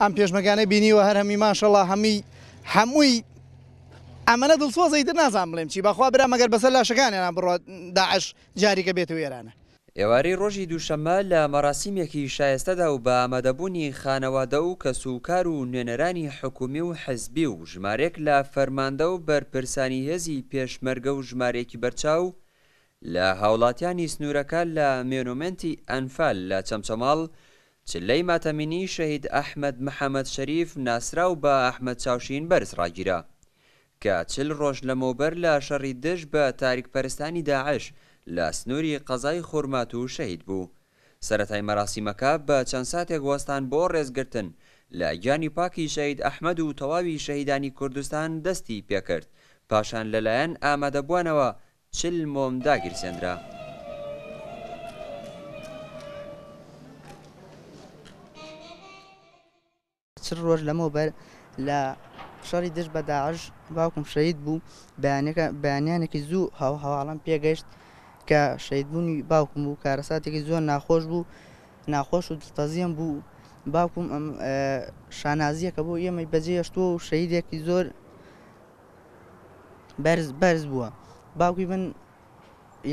ئەم پێشمەکانە بینیوە هەر هەمی ماشەڵە هەمی هەمووی ئەمەە دڵسۆزەی تر نازان بڵێم چی بەخوا برا مەگەر بەسەر لاشەکانیان بڕات داعش جاریکە بێت و ێرانە. ئێوارەی ڕۆژی دووشەمە لە مەراسیمێکی شایستەدا و بە ئامادەبوونی خانەوادە و کەسوکار و نوێنەرانی حکومی و حەزبی و ژمارێک لە فەرماندە و بەرپرسانی هێزی پێشمەرگە و ژمارێکی بەرچاو لە هاوڵاتیانی سنوورەکە لە مێنومەنتی ئەنفال لە چەمچەماڵ، چلەی ماتەمینی شەهید ئەحمد محەممەد شەریف ناسرااو بە ئەحمد چاوشین بەرز ڕاگیرە کە چل ڕۆژ لەمەوبەر لە شەڕی دژ بە تاریکپەرستانی داعش لە سنووری قەزای خورمات و شەهید بوو سەتای مەراسیمەکە بە چەند ساتێک وەستان بۆ ڕێزگرتن لە گیانی پاکی شەید ئەحمد و تەواوی شەهیدانی کوردستان دەستی پێکرد پاشان لەلایەن ئامادەبوونەوە چل مۆم داگیرسێنرا. چ ڕۆژ لەمەوە بەر لە شەڕی دش بە داعش باوکم شەید بوو بەیانەکە بەیانیانێکی زوو هاو هەواڵان پێگەشت کە شەیدبوونی باوکم بوو کارەساتێکی زۆر ناخۆش بوو ناخۆش و دڵتەزیەم بوو باوکم شانازیەکە بۆ ئێمە بەجێشتووە و شەیدێکی زۆر بەرز بەرز بووە باوکی من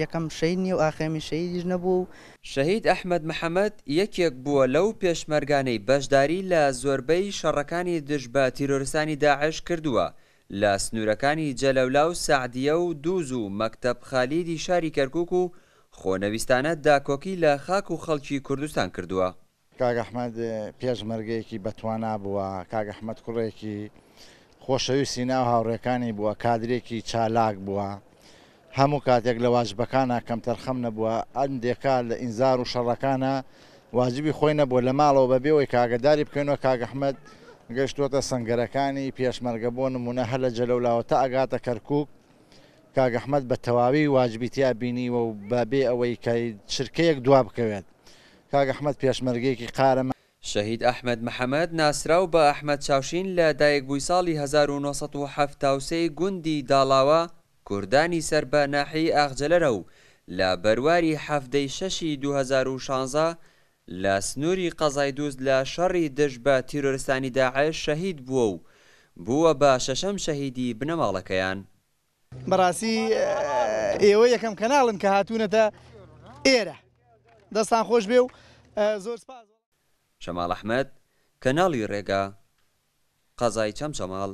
یەکەم شەید نیە و ئاخێمی شەیدیش نەبوو شەهید ئەحمد محەممەد یەکێک بووە لەو پێشمەرگانەی بەشداری لە زۆربەی شەڕەکانی دژ بە تیرۆرسانی داعش کردووە لە سنوورەکانی جەلەولا و سعدیە و دووز و مەکتب خالیدی شاری کەرکک و خۆنەویستانە داکۆکی لە خاک و خەڵکی کوردستان کردووە کاگەحمەد پێشمەرگەیەکی بەتوانا بووە کاگەحمەد کوڕێکی خۆشەویستی ناو هاوڕێکانی بووە کادرێکی چالاک بووە. هەموو کاتێک لە واژبەکانە کەم تەرخەم نەبووە ئەندێکا لە ئینزار و شەڕەکانە واجبی خۆی نەبووە لە ماڵەوە بەبێەوەی کاگەداری بکەینەوە کاگەحمد گەشتوتە سنگەرەکانی پێشمەرگە بۆ نمونە هەر لە جەلەولاوە تا ئەگاتە کەرکک کاگەحمد بە تەواوی واجبیتیا بینیوە و بەبێ ئەوەی کای شرکەیەک دوا بکەوێت کاگەحمد پێشمەرگێکی قارە شەهید ئەحمد محەممەد ناسرااو بە ئەحمد چاوشین لە دایک بووی ساڵی 1970 گوندی داڵاوە کوردانی سەر بە ناحی ئاغجلەرە و لە بەرواری هەفتەی شەشی 2016 لە سنووری قەزای دووز لە شەڕی دژ بە تیرۆرستانی داعش شەهید بووە و بووە بە شەشەم شەهیدی بنەماڵەکەیان بەڕاستی ئێوە یەکەم کەناڵن کە هاتوونەتە ئێرە دەستان خۆش بێ و زۆر شەماڵ ئەحمەد کەناڵی ڕێگا قەزای چەم شەماڵ